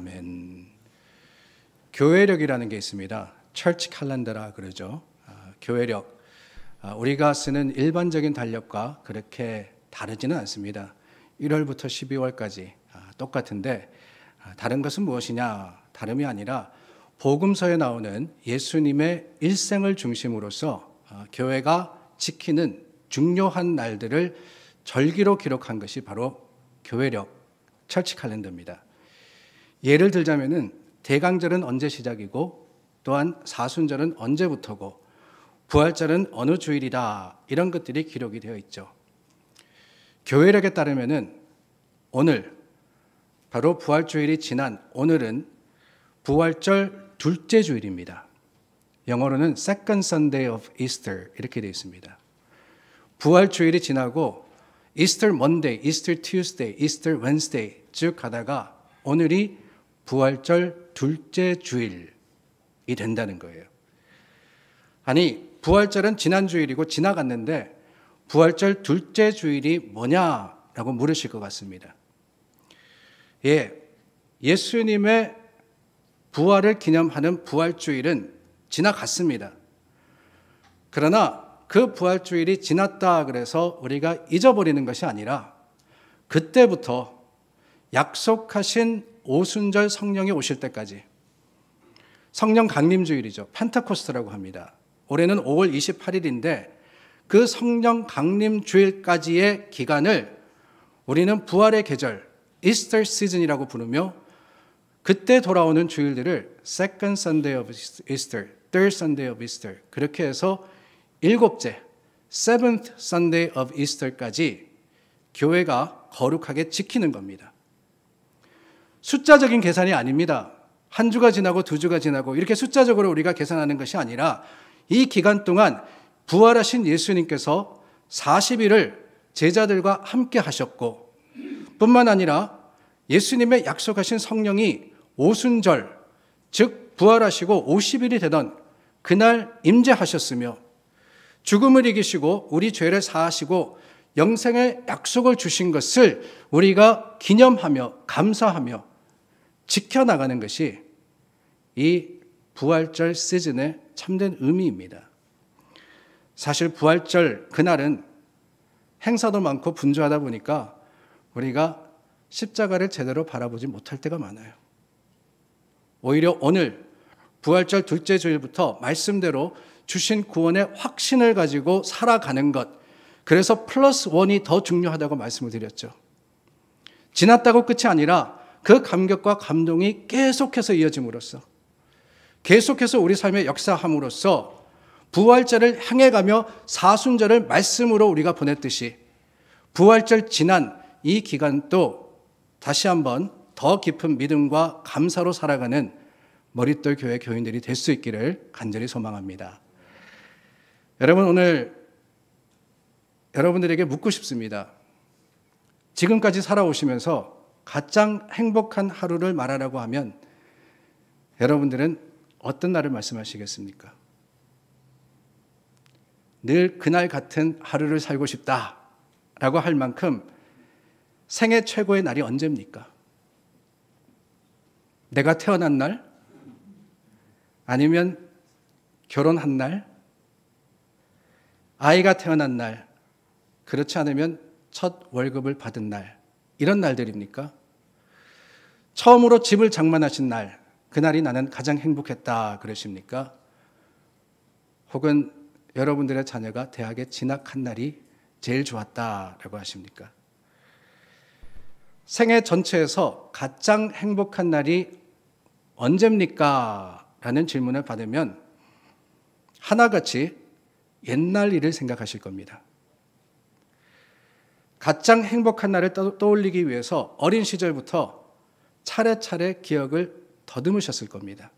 아멘. 교회력이라는 게 있습니다. 철치 칼란더라 그러죠. 아, 교회력. 아, 우리가 쓰는 일반적인 달력과 그렇게 다르지는 않습니다. 1월부터 12월까지 아, 똑같은데 아, 다른 것은 무엇이냐? 다름이 아니라 복음서에 나오는 예수님의 일생을 중심으로서 아, 교회가 지키는 중요한 날들을 절기로 기록한 것이 바로 교회력 철치 칼렌더입니다. 예를 들자면은 대강절은 언제 시작이고 또한 사순절은 언제부터고 부활절은 어느 주일이다 이런 것들이 기록이 되어 있죠. 교회력에 따르면은 오늘 바로 부활주일이 지난 오늘은 부활절 둘째 주일입니다. 영어로는 Second Sunday of Easter 이렇게 되어 있습니다. 부활주일이 지나고 Easter Monday, Easter Tuesday, Easter Wednesday 즉하다가 오늘이 부활절 둘째 주일이 된다는 거예요. 아니, 부활절은 지난 주일이고 지나갔는데 부활절 둘째 주일이 뭐냐라고 물으실 것 같습니다. 예, 예수님의 부활을 기념하는 부활주일은 지나갔습니다. 그러나 그 부활주일이 지났다 그래서 우리가 잊어버리는 것이 아니라 그때부터 약속하신 오순절 성령이 오실 때까지 성령 강림주일이죠. 펜타코스트라고 합니다. 올해는 5월 28일인데 그 성령 강림주일까지의 기간을 우리는 부활의 계절, 이스터 시즌이라고 부르며 그때 돌아오는 주일들을 Second Sunday of Easter, Third Sunday of Easter 그렇게 해서 일곱째 Seventh Sunday of Easter까지 교회가 거룩하게 지키는 겁니다. 숫자적인 계산이 아닙니다. 한 주가 지나고 두 주가 지나고 이렇게 숫자적으로 우리가 계산하는 것이 아니라 이 기간 동안 부활하신 예수님께서 40일을 제자들과 함께 하셨고 뿐만 아니라 예수님의 약속하신 성령이 오순절 즉 부활하시고 50일이 되던 그날 임재하셨으며 죽음을 이기시고 우리 죄를 사하시고 영생의 약속을 주신 것을 우리가 기념하며 감사하며 지켜나가는 것이 이 부활절 시즌의 참된 의미입니다. 사실 부활절 그날은 행사도 많고 분주하다 보니까 우리가 십자가를 제대로 바라보지 못할 때가 많아요. 오히려 오늘 부활절 둘째 주일부터 말씀대로 주신 구원의 확신을 가지고 살아가는 것. 그래서 플러스 원이 더 중요하다고 말씀을 드렸죠. 지났다고 끝이 아니라 그 감격과 감동이 계속해서 이어짐으로써 계속해서 우리 삶의 역사함으로써 부활절을 향해가며 사순절을 말씀으로 우리가 보냈듯이 부활절 지난 이 기간도 다시 한번 더 깊은 믿음과 감사로 살아가는 머릿돌 교회 교인들이 될 수 있기를 간절히 소망합니다. 여러분 오늘 여러분들에게 묻고 싶습니다. 지금까지 살아오시면서 가장 행복한 하루를 말하라고 하면 여러분들은 어떤 날을 말씀하시겠습니까? 늘 그날 같은 하루를 살고 싶다라고 할 만큼 생애 최고의 날이 언제입니까? 내가 태어난 날? 아니면 결혼한 날? 아이가 태어난 날? 그렇지 않으면 첫 월급을 받은 날? 이런 날들입니까? 처음으로 집을 장만하신 날, 그날이 나는 가장 행복했다 그러십니까? 혹은 여러분들의 자녀가 대학에 진학한 날이 제일 좋았다라고 하십니까? 생애 전체에서 가장 행복한 날이 언제입니까? 라는 질문을 받으면 하나같이 옛날 일을 생각하실 겁니다. 가장 행복한 날을 떠올리기 위해서 어린 시절부터 차례차례 기억을 더듬으셨을 겁니다.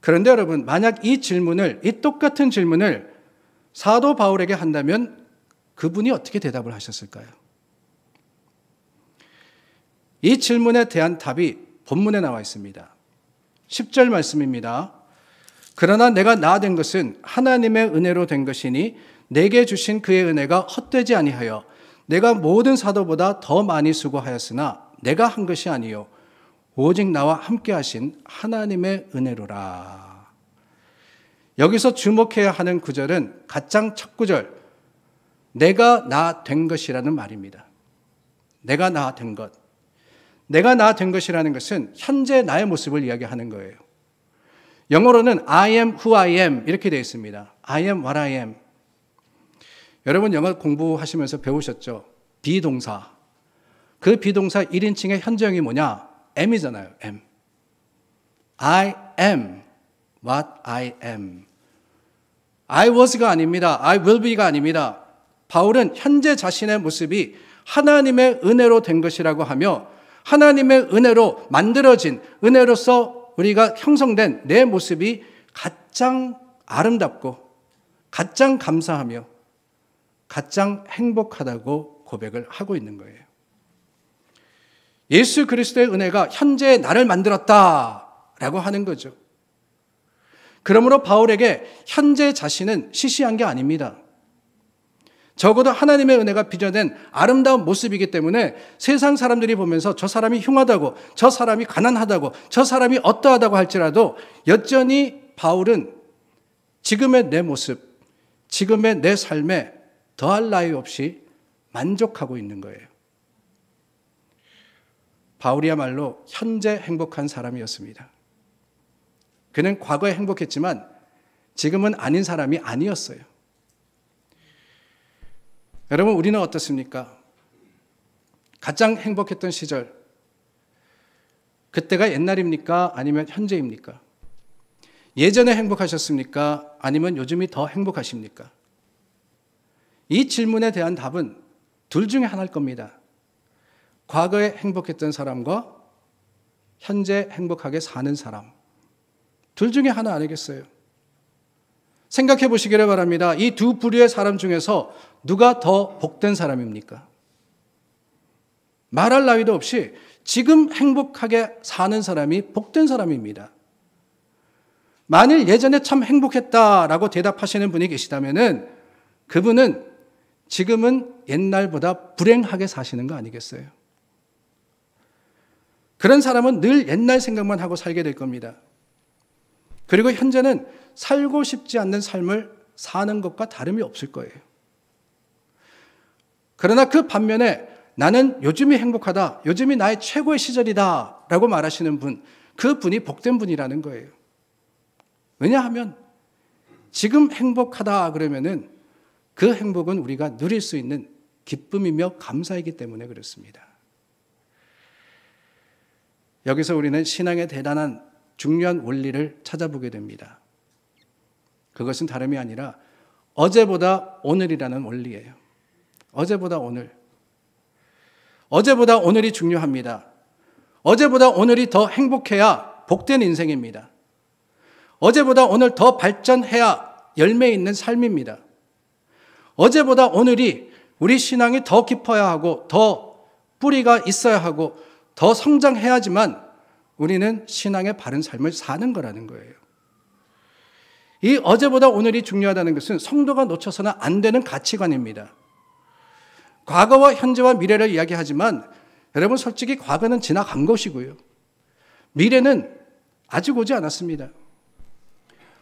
그런데 여러분, 만약 이 질문을, 이 똑같은 질문을 사도 바울에게 한다면 그분이 어떻게 대답을 하셨을까요? 이 질문에 대한 답이 본문에 나와 있습니다. 10절 말씀입니다. 그러나 내가 나된 것은 하나님의 은혜로 된 것이니 내게 주신 그의 은혜가 헛되지 아니하여 내가 모든 사도보다 더 많이 수고하였으나 내가 한 것이 아니요 오직 나와 함께 하신 하나님의 은혜로라. 여기서 주목해야 하는 구절은 가장 첫 구절 내가 나 된 것이라는 말입니다. 내가 나 된 것. 내가 나 된 것이라는 것은 현재 나의 모습을 이야기하는 거예요. 영어로는 I am who I am 이렇게 되어 있습니다. I am what I am. 여러분 영어 공부하시면서 배우셨죠? 비동사. 그 비동사 1인칭의 현재형이 뭐냐? M이잖아요. M. I am what I am. I was가 아닙니다. I will be가 아닙니다. 바울은 현재 자신의 모습이 하나님의 은혜로 된 것이라고 하며 하나님의 은혜로 만들어진 은혜로서 우리가 형성된 내 모습이 가장 아름답고 가장 감사하며 가장 행복하다고 고백을 하고 있는 거예요. 예수 그리스도의 은혜가 현재 나를 만들었다라고 하는 거죠. 그러므로 바울에게 현재 자신은 시시한 게 아닙니다. 적어도 하나님의 은혜가 빚어낸 아름다운 모습이기 때문에 세상 사람들이 보면서 저 사람이 흉하다고, 저 사람이 가난하다고, 저 사람이 어떠하다고 할지라도 여전히 바울은 지금의 내 모습, 지금의 내 삶에 더할 나위 없이 만족하고 있는 거예요. 바울이야말로 현재 행복한 사람이었습니다. 그는 과거에 행복했지만 지금은 아닌 사람이 아니었어요. 여러분, 우리는 어떻습니까? 가장 행복했던 시절, 그때가 옛날입니까? 아니면 현재입니까? 예전에 행복하셨습니까? 아니면 요즘이 더 행복하십니까? 이 질문에 대한 답은 둘 중에 하나일 겁니다. 과거에 행복했던 사람과 현재 행복하게 사는 사람. 둘 중에 하나 아니겠어요? 생각해 보시기를 바랍니다. 이 두 부류의 사람 중에서 누가 더 복된 사람입니까? 말할 나위도 없이 지금 행복하게 사는 사람이 복된 사람입니다. 만일 예전에 참 행복했다라고 대답하시는 분이 계시다면 그분은 지금은 옛날보다 불행하게 사시는 거 아니겠어요? 그런 사람은 늘 옛날 생각만 하고 살게 될 겁니다. 그리고 현재는 살고 싶지 않는 삶을 사는 것과 다름이 없을 거예요. 그러나 그 반면에 나는 요즘이 행복하다, 요즘이 나의 최고의 시절이다 라고 말하시는 분, 그 분이 복된 분이라는 거예요. 왜냐하면 지금 행복하다 그러면은 그 행복은 우리가 누릴 수 있는 기쁨이며 감사이기 때문에 그렇습니다. 여기서 우리는 신앙의 대단한 중요한 원리를 찾아보게 됩니다. 그것은 다름이 아니라 어제보다 오늘이라는 원리예요. 어제보다 오늘. 어제보다 오늘이 중요합니다. 어제보다 오늘이 더 행복해야 복된 인생입니다. 어제보다 오늘 더 발전해야 열매 있는 삶입니다. 어제보다 오늘이 우리 신앙이 더 깊어야 하고 더 뿌리가 있어야 하고 더 성장해야지만 우리는 신앙의 바른 삶을 사는 거라는 거예요. 이 어제보다 오늘이 중요하다는 것은 성도가 놓쳐서는 안 되는 가치관입니다. 과거와 현재와 미래를 이야기하지만 여러분 솔직히 과거는 지나간 것이고요. 미래는 아직 오지 않았습니다.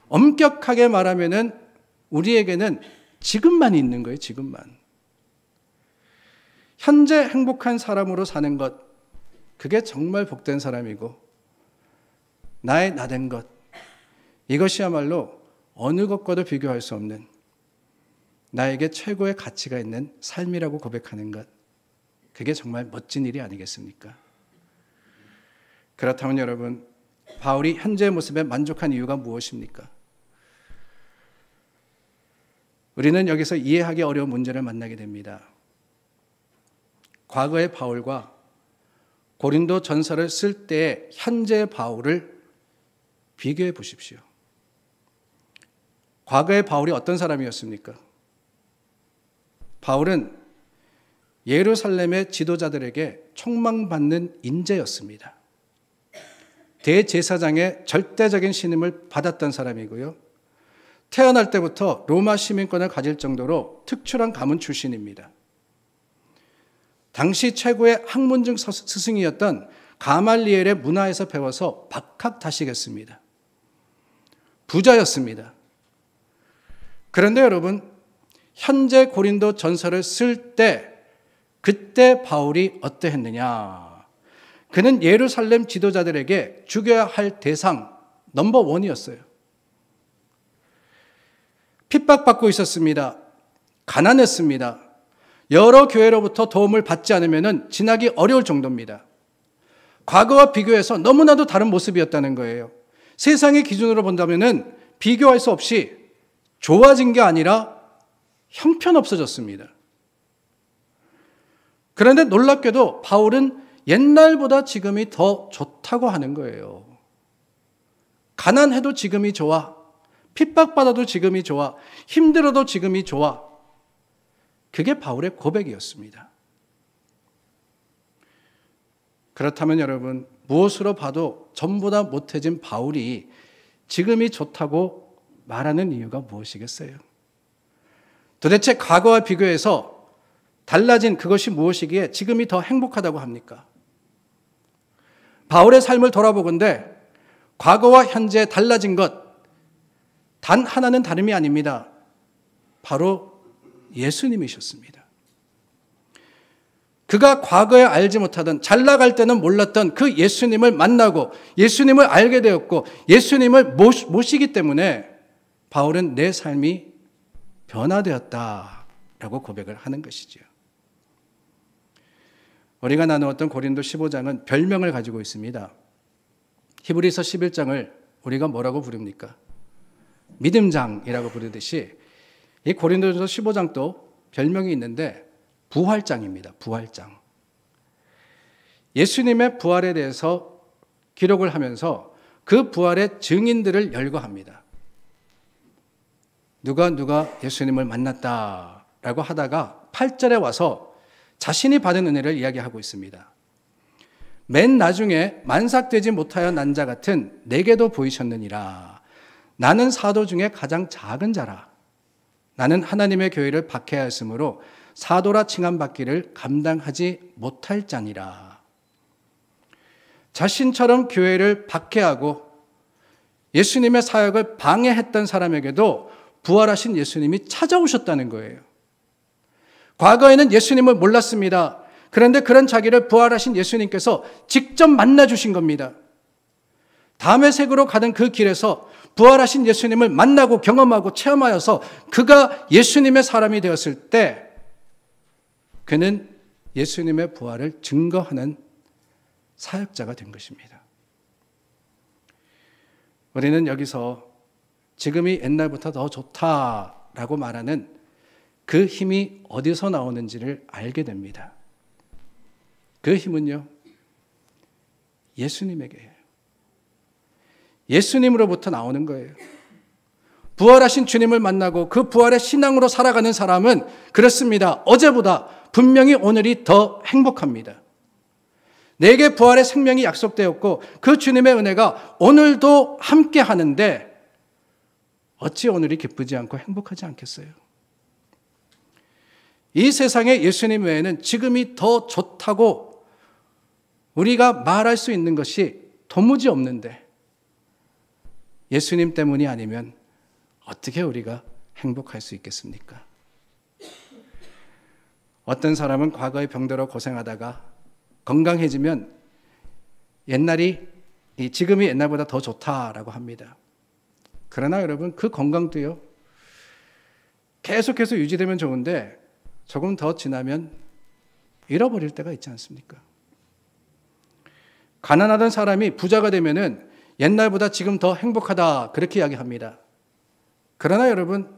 엄격하게 말하면은 우리에게는 지금만 있는 거예요, 지금만. 현재 행복한 사람으로 사는 것, 그게 정말 복된 사람이고, 나의 나된 것, 이것이야말로 어느 것과도 비교할 수 없는 나에게 최고의 가치가 있는 삶이라고 고백하는 것, 그게 정말 멋진 일이 아니겠습니까? 그렇다면 여러분, 바울이 현재의 모습에 만족한 이유가 무엇입니까? 우리는 여기서 이해하기 어려운 문제를 만나게 됩니다. 과거의 바울과 고린도 전서를 쓸때 현재 바울을 비교해 보십시오. 과거의 바울이 어떤 사람이었습니까? 바울은 예루살렘의 지도자들에게 총망받는 인재였습니다. 대제사장의 절대적인 신임을 받았던 사람이고요. 태어날 때부터 로마 시민권을 가질 정도로 특출한 가문 출신입니다. 당시 최고의 학문적 스승이었던 가말리엘의 문화에서 배워서 박학다식했습니다. 부자였습니다. 그런데 여러분, 현재 고린도 전설을 쓸때 그때 바울이 어떠했느냐? 그는 예루살렘 지도자들에게 죽여야 할 대상 넘버 원이었어요. 핍박받고 있었습니다. 가난했습니다. 여러 교회로부터 도움을 받지 않으면 지나기 어려울 정도입니다. 과거와 비교해서 너무나도 다른 모습이었다는 거예요. 세상의 기준으로 본다면 비교할 수 없이 좋아진 게 아니라 형편없어졌습니다. 그런데 놀랍게도 바울은 옛날보다 지금이 더 좋다고 하는 거예요. 가난해도 지금이 좋아. 핍박받아도 지금이 좋아. 힘들어도 지금이 좋아. 그게 바울의 고백이었습니다. 그렇다면 여러분, 무엇으로 봐도 전부 다 못해진 바울이 지금이 좋다고 말하는 이유가 무엇이겠어요? 도대체 과거와 비교해서 달라진 그것이 무엇이기에 지금이 더 행복하다고 합니까? 바울의 삶을 돌아보건대 과거와 현재 달라진 것, 단 하나는 다름이 아닙니다. 바로 예수님이셨습니다. 그가 과거에 알지 못하던, 잘 나갈 때는 몰랐던 그 예수님을 만나고 예수님을 알게 되었고 예수님을 모시기 때문에 바울은 내 삶이 변화되었다. 라고 고백을 하는 것이지요. 우리가 나누었던 고린도 15장은 별명을 가지고 있습니다. 히브리서 11장을 우리가 뭐라고 부릅니까? 믿음장이라고 부르듯이 이 고린도전서 15장도 별명이 있는데 부활장입니다. 부활장. 예수님의 부활에 대해서 기록을 하면서 그 부활의 증인들을 열거합니다. 누가 누가 예수님을 만났다라고 하다가 8절에 와서 자신이 받은 은혜를 이야기하고 있습니다. 맨 나중에 만삭되지 못하여 난자 같은 내게도 보이셨느니라. 나는 사도 중에 가장 작은 자라. 나는 하나님의 교회를 박해하였으므로 사도라 칭함받기를 감당하지 못할 자니라. 자신처럼 교회를 박해하고 예수님의 사역을 방해했던 사람에게도 부활하신 예수님이 찾아오셨다는 거예요. 과거에는 예수님을 몰랐습니다. 그런데 그런 자기를 부활하신 예수님께서 직접 만나 주신 겁니다. 다음의색으로 가던 그 길에서 부활하신 예수님을 만나고 경험하고 체험하여서 그가 예수님의 사람이 되었을 때 그는 예수님의 부활을 증거하는 사역자가 된 것입니다. 우리는 여기서 지금이 옛날부터 더 좋다라고 말하는 그 힘이 어디서 나오는지를 알게 됩니다. 그 힘은요, 예수님에게요. 예수님으로부터 나오는 거예요. 부활하신 주님을 만나고 그 부활의 신앙으로 살아가는 사람은 그렇습니다. 어제보다 분명히 오늘이 더 행복합니다. 내게 부활의 생명이 약속되었고 그 주님의 은혜가 오늘도 함께 하는데 어찌 오늘이 기쁘지 않고 행복하지 않겠어요? 이 세상에 예수님 외에는 지금이 더 좋다고 우리가 말할 수 있는 것이 도무지 없는데 예수님 때문이 아니면 어떻게 우리가 행복할 수 있겠습니까? 어떤 사람은 과거의 병들어 고생하다가 건강해지면 옛날이 지금이 옛날보다 더 좋다라고 합니다. 그러나 여러분 그 건강도요 계속해서 유지되면 좋은데 조금 더 지나면 잃어버릴 때가 있지 않습니까? 가난하던 사람이 부자가 되면은 옛날보다 지금 더 행복하다. 그렇게 이야기합니다. 그러나 여러분,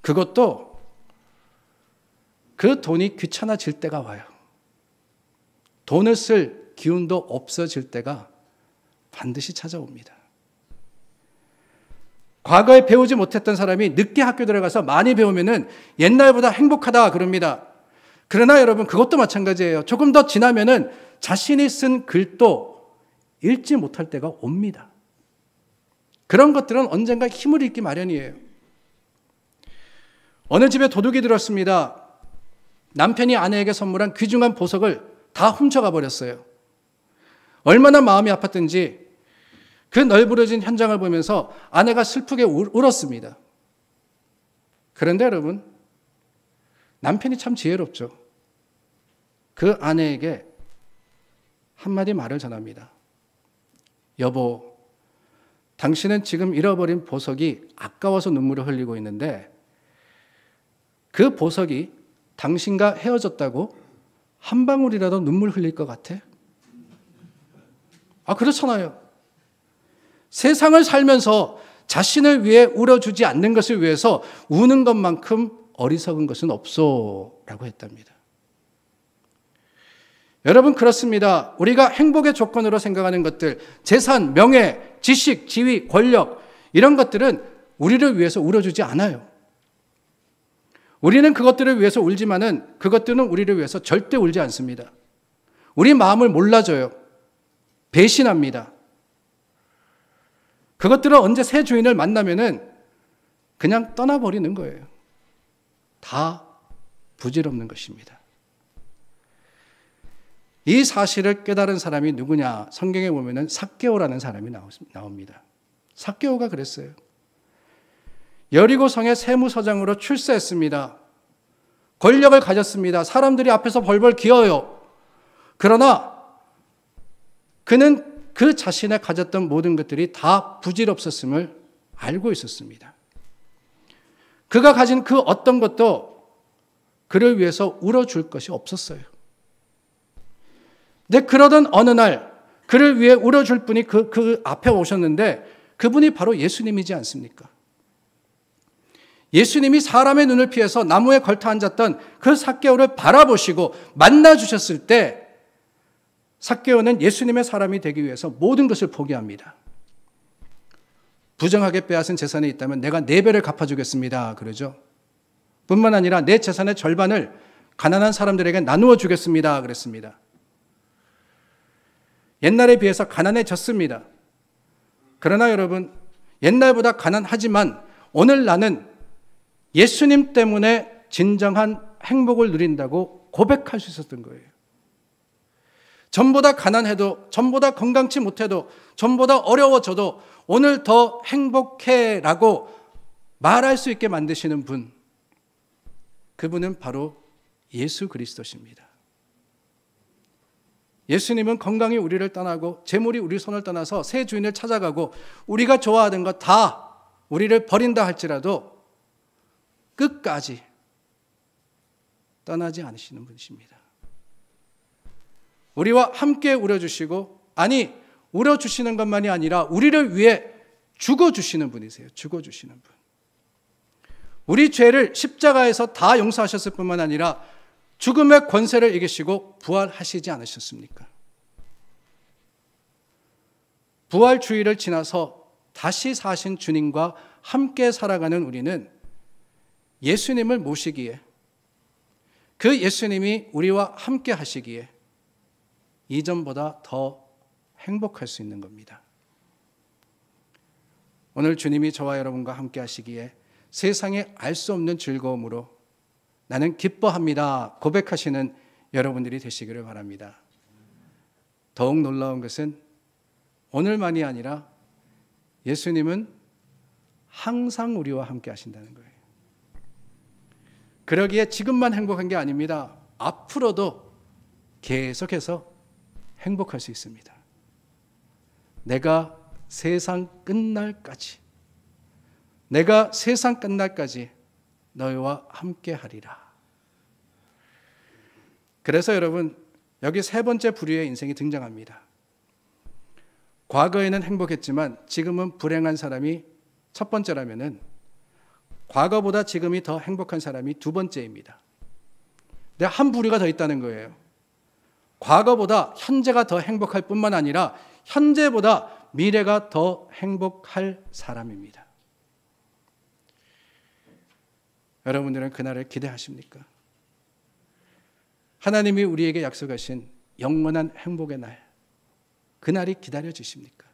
그것도 그 돈이 귀찮아질 때가 와요. 돈을 쓸 기운도 없어질 때가 반드시 찾아옵니다. 과거에 배우지 못했던 사람이 늦게 학교 들어가서 많이 배우면은 옛날보다 행복하다 그럽니다. 그러나 여러분 그것도 마찬가지예요. 조금 더 지나면은 자신이 쓴 글도 읽지 못할 때가 옵니다. 그런 것들은 언젠가 힘을 잃기 마련이에요. 어느 집에 도둑이 들었습니다. 남편이 아내에게 선물한 귀중한 보석을 다 훔쳐가 버렸어요. 얼마나 마음이 아팠던지 그 널브러진 현장을 보면서 아내가 슬프게 울었습니다. 그런데 여러분, 남편이 참 지혜롭죠. 그 아내에게 한마디 말을 전합니다. 여보, 당신은 지금 잃어버린 보석이 아까워서 눈물을 흘리고 있는데 그 보석이 당신과 헤어졌다고 한 방울이라도 눈물 흘릴 것 같아? 아, 그렇잖아요. 세상을 살면서 자신을 위해 울어주지 않는 것을 위해서 우는 것만큼 어리석은 것은 없소. 라고 했답니다. 여러분 그렇습니다. 우리가 행복의 조건으로 생각하는 것들, 재산, 명예, 지식, 지위, 권력 이런 것들은 우리를 위해서 울어주지 않아요. 우리는 그것들을 위해서 울지만은 그것들은 우리를 위해서 절대 울지 않습니다. 우리 마음을 몰라줘요. 배신합니다. 그것들은 언제 새 주인을 만나면은 그냥 떠나버리는 거예요. 다 부질없는 것입니다. 이 사실을 깨달은 사람이 누구냐? 성경에 보면은 삭개오라는 사람이 나옵니다. 삭개오가 그랬어요. 여리고 성의 세무서장으로 출세했습니다. 권력을 가졌습니다. 사람들이 앞에서 벌벌 기어요. 그러나 그는 그 자신의 가졌던 모든 것들이 다 부질없었음을 알고 있었습니다. 그가 가진 그 어떤 것도 그를 위해서 울어줄 것이 없었어요. 근데 네, 그러던 어느 날 그를 위해 울어줄 분이 그, 그 앞에 오셨는데 그분이 바로 예수님이지 않습니까? 예수님이 사람의 눈을 피해서 나무에 걸터 앉았던 그 삭개오를 바라보시고 만나 주셨을 때 삭개오는 예수님의 사람이 되기 위해서 모든 것을 포기합니다. 부정하게 빼앗은 재산이 있다면 내가 네 배를 갚아주겠습니다. 그러죠. 뿐만 아니라 내 재산의 절반을 가난한 사람들에게 나누어 주겠습니다. 그랬습니다. 옛날에 비해서 가난해졌습니다. 그러나 여러분, 옛날보다 가난하지만 오늘 나는 예수님 때문에 진정한 행복을 누린다고 고백할 수 있었던 거예요. 전보다 가난해도, 전보다 건강치 못해도, 전보다 어려워져도 오늘 더 행복해 라고 말할 수 있게 만드시는 분. 그분은 바로 예수 그리스도십니다. 예수님은 건강이 우리를 떠나고 재물이 우리 손을 떠나서 새 주인을 찾아가고 우리가 좋아하던 것 다 우리를 버린다 할지라도 끝까지 떠나지 않으시는 분이십니다. 우리와 함께 울어주시고 아니 울어주시는 것만이 아니라 우리를 위해 죽어주시는 분이세요. 죽어주시는 분. 우리 죄를 십자가에서 다 용서하셨을 뿐만 아니라 죽음의 권세를 이기시고 부활하시지 않으셨습니까? 부활주의를 지나서 다시 사신 주님과 함께 살아가는 우리는 예수님을 모시기에 그 예수님이 우리와 함께 하시기에 이전보다 더 행복할 수 있는 겁니다. 오늘 주님이 저와 여러분과 함께 하시기에 세상에 알 수 없는 즐거움으로 나는 기뻐합니다. 고백하시는 여러분들이 되시기를 바랍니다. 더욱 놀라운 것은 오늘만이 아니라 예수님은 항상 우리와 함께 하신다는 거예요. 그러기에 지금만 행복한 게 아닙니다. 앞으로도 계속해서 행복할 수 있습니다. 내가 세상 끝날까지, 내가 세상 끝날까지 너희와 함께 하리라. 그래서 여러분, 여기 세 번째 부류의 인생이 등장합니다. 과거에는 행복했지만 지금은 불행한 사람이 첫 번째라면은 과거보다 지금이 더 행복한 사람이 두 번째입니다. 근데 한 부류가 더 있다는 거예요. 과거보다 현재가 더 행복할 뿐만 아니라 현재보다 미래가 더 행복할 사람입니다. 여러분들은 그날을 기대하십니까? 하나님이 우리에게 약속하신 영원한 행복의 날, 그날이 기다려지십니까?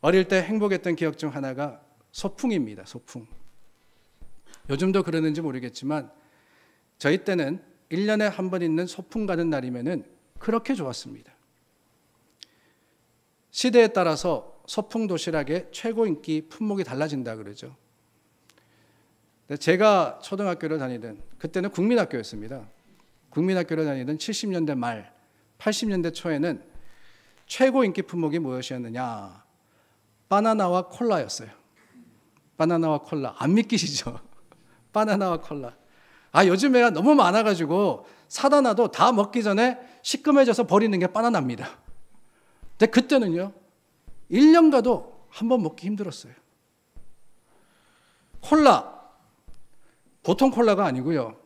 어릴 때 행복했던 기억 중 하나가 소풍입니다, 소풍. 요즘도 그러는지 모르겠지만 저희 때는 1년에 한 번 있는 소풍 가는 날이면 그렇게 좋았습니다. 시대에 따라서 소풍 도시락의 최고 인기 품목이 달라진다 그러죠. 제가 초등학교를 다니던 그때는 국민학교였습니다. 국민학교를 다니던 70년대 말, 80년대 초에는 최고 인기 품목이 무엇이었느냐? 바나나와 콜라였어요. 바나나와 콜라. 안 믿기시죠? 바나나와 콜라. 아, 요즘 애가 너무 많아가지고 사다 놔도 다 먹기 전에 시큼해져서 버리는 게 바나나입니다. 근데 그때는요, 1년 가도 한 번 먹기 힘들었어요. 콜라, 보통 콜라가 아니고요.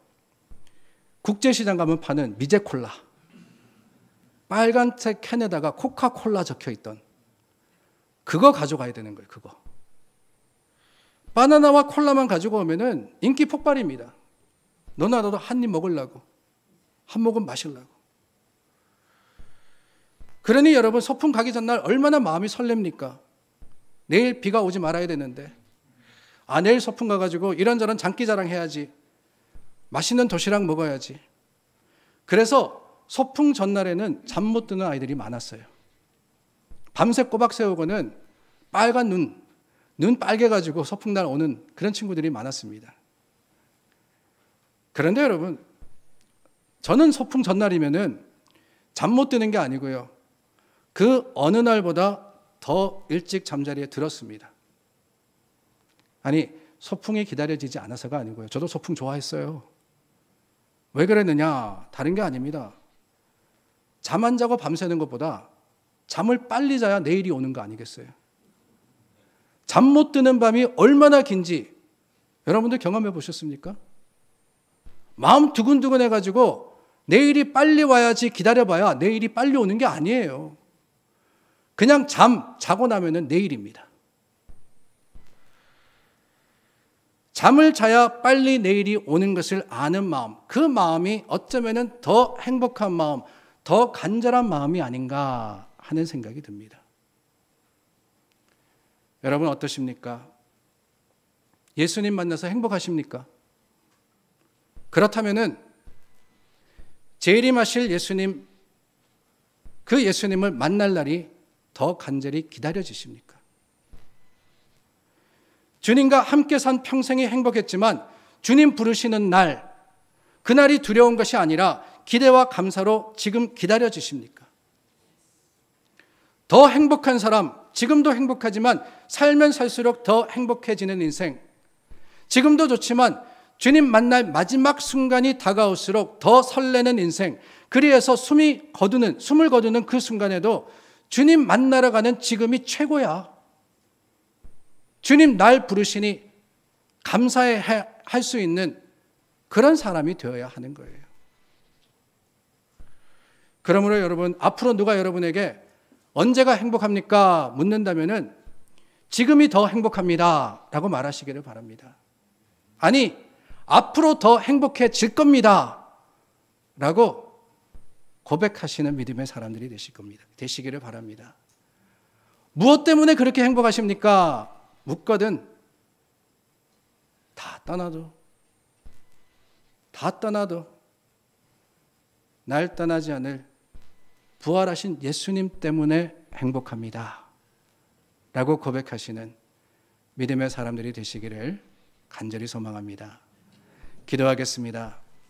국제시장 가면 파는 미제콜라. 빨간색 캔에다가 코카콜라 적혀 있던 그거 가져가야 되는 거예요, 그거. 바나나와 콜라만 가지고 오면은 인기 폭발입니다. 너나 너도 한 입 먹으려고. 한 모금 마실라고 그러니 여러분, 소풍 가기 전날 얼마나 마음이 설렙니까? 내일 비가 오지 말아야 되는데, 아내의 소풍 가가지고 이런저런 장기 자랑해야지. 맛있는 도시락 먹어야지. 그래서 소풍 전날에는 잠 못 드는 아이들이 많았어요. 밤새 꼬박 세우고는 빨간 눈, 눈 빨개 가지고 소풍날 오는 그런 친구들이 많았습니다. 그런데 여러분, 저는 소풍 전날이면은 잠 못 드는 게 아니고요. 그 어느 날보다 더 일찍 잠자리에 들었습니다. 아니, 소풍이 기다려지지 않아서가 아니고요. 저도 소풍 좋아했어요. 왜 그랬느냐? 다른 게 아닙니다. 잠 안 자고 밤새는 것보다 잠을 빨리 자야 내일이 오는 거 아니겠어요? 잠 못 드는 밤이 얼마나 긴지 여러분들 경험해 보셨습니까? 마음 두근두근 해가지고 내일이 빨리 와야지 기다려봐야 내일이 빨리 오는 게 아니에요. 그냥 잠, 자고 나면은 내일입니다. 잠을 자야 빨리 내일이 오는 것을 아는 마음, 그 마음이 어쩌면 더 행복한 마음, 더 간절한 마음이 아닌가 하는 생각이 듭니다. 여러분 어떠십니까? 예수님 만나서 행복하십니까? 그렇다면은 재림하실 예수님, 그 예수님을 만날 날이 더 간절히 기다려지십니까? 주님과 함께 산 평생이 행복했지만 주님 부르시는 날, 그날이 두려운 것이 아니라 기대와 감사로 지금 기다려지십니까? 더 행복한 사람, 지금도 행복하지만 살면 살수록 더 행복해지는 인생. 지금도 좋지만 주님 만날 마지막 순간이 다가올수록 더 설레는 인생. 그리해서 숨이 거두는, 숨을 거두는 그 순간에도 주님 만나러 가는 지금이 최고야. 주님 날 부르시니 감사해 할 수 있는 그런 사람이 되어야 하는 거예요. 그러므로 여러분, 앞으로 누가 여러분에게 언제가 행복합니까? 묻는다면은 지금이 더 행복합니다. 라고 말하시기를 바랍니다. 아니, 앞으로 더 행복해질 겁니다. 라고 고백하시는 믿음의 사람들이 되실 겁니다. 되시기를 바랍니다. 무엇 때문에 그렇게 행복하십니까? 묻거든 다 떠나도 다 떠나도 날 떠나지 않을 부활하신 예수님 때문에 행복합니다. 라고 고백하시는 믿음의 사람들이 되시기를 간절히 소망합니다. 기도하겠습니다.